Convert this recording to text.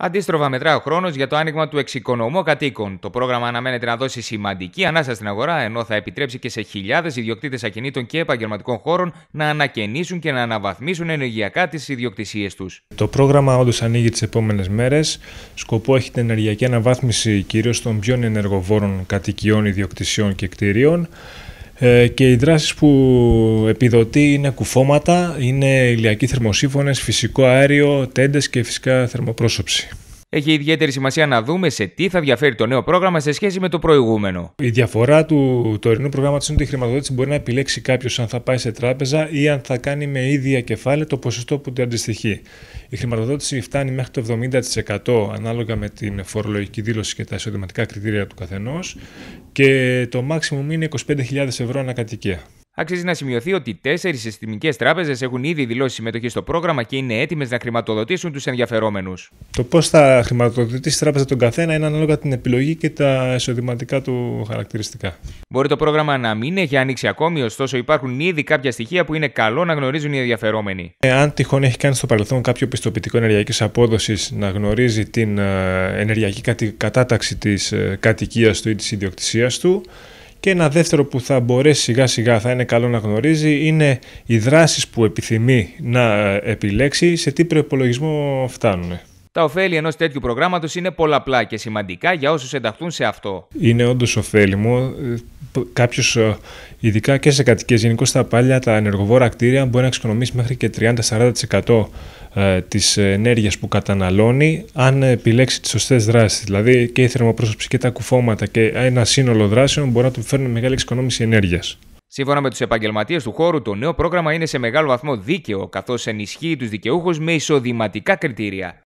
Αντίστροφα, μετράει ο χρόνος για το άνοιγμα του εξοικονομώ κατοίκων. Το πρόγραμμα αναμένεται να δώσει σημαντική ανάσα στην αγορά, ενώ θα επιτρέψει και σε χιλιάδες ιδιοκτήτες ακινήτων και επαγγελματικών χώρων να ανακαινήσουν και να αναβαθμίσουν ενεργειακά τις ιδιοκτησίες τους. Το πρόγραμμα όντως ανοίγει τις επόμενες μέρες. Σκοπό έχει την ενεργειακή αναβάθμιση κυρίως των πιο ενεργοβόρων κατοικιών, ιδιοκτησιών και κτηρίων. Ε, και οι δράσεις που επιδοτεί είναι κουφώματα, είναι ηλιακοί θερμοσύφωνες, φυσικό αέριο, τέντες και φυσικά θερμοπρόσωψη έχει ιδιαίτερη σημασία να δούμε σε τι θα διαφέρει το νέο πρόγραμμα σε σχέση με το προηγούμενο. Η διαφορά του τωρινού προγράμματος είναι ότι η χρηματοδότηση μπορεί να επιλέξει κάποιος αν θα πάει σε τράπεζα ή αν θα κάνει με ίδια κεφάλαια το ποσοστό που του αντιστοιχεί. Η χρηματοδότηση φτάνει μέχρι το 70% ανάλογα με την φορολογική δήλωση και τα εισοδηματικά κριτήρια του καθενός και το μάξιμουμ είναι 25.000 ευρώ ανακατοικία. Αξίζει να σημειωθεί ότι τέσσερις συστημικές τράπεζες έχουν ήδη δηλώσει συμμετοχή στο πρόγραμμα και είναι έτοιμες να χρηματοδοτήσουν τους ενδιαφερόμενους. Το πώς θα χρηματοδοτήσει η τράπεζας τον καθένα είναι ανάλογα την επιλογή και τα εισοδηματικά του χαρακτηριστικά. Μπορεί το πρόγραμμα να μην έχει ανοίξει ακόμη, ωστόσο υπάρχουν ήδη κάποια στοιχεία που είναι καλό να γνωρίζουν οι ενδιαφερόμενοι. Εάν τυχόν έχει κάνει στο παρελθόν κάποιο πιστοποιητικό ενεργειακής απόδοσης να γνωρίζει την ε, ενεργειακή κατάταξη της ε, κατοικίας του ή της ιδιοκτησίας του και ένα δεύτερο που θα μπορέσει σιγά σιγά θα είναι καλό να γνωρίζει είναι οι δράσεις που επιθυμεί να ε, επιλέξει σε τι προπολογισμό φτάνουν. Τα ωφέλη ενός τέτοιου προγράμματος είναι πολλαπλά και σημαντικά για όσους ενταχθούν σε αυτό. Είναι όντως ωφέλιμο. Ε, κάποιο, ε, ειδικά και σε κατοικίες, γενικώ στα παλιά τα ενεργοβόρα κτίρια, μπορεί να εξοικονομήσει μέχρι και 30-40% της ενέργειας που καταναλώνει αν επιλέξει τις σωστές δράσεις, Δηλαδή και η θερμοπρόσωψη και τα κουφώματα και ένα σύνολο δράσεων μπορεί να του φέρνουν μεγάλη εξοικονόμηση ενέργειας. Σύμφωνα με τους επαγγελματίες του χώρου, το νέο πρόγραμμα είναι σε μεγάλο βαθμό δίκαιο, καθώς ενισχύει τους δικαιούχους με εισοδηματικά κριτήρια.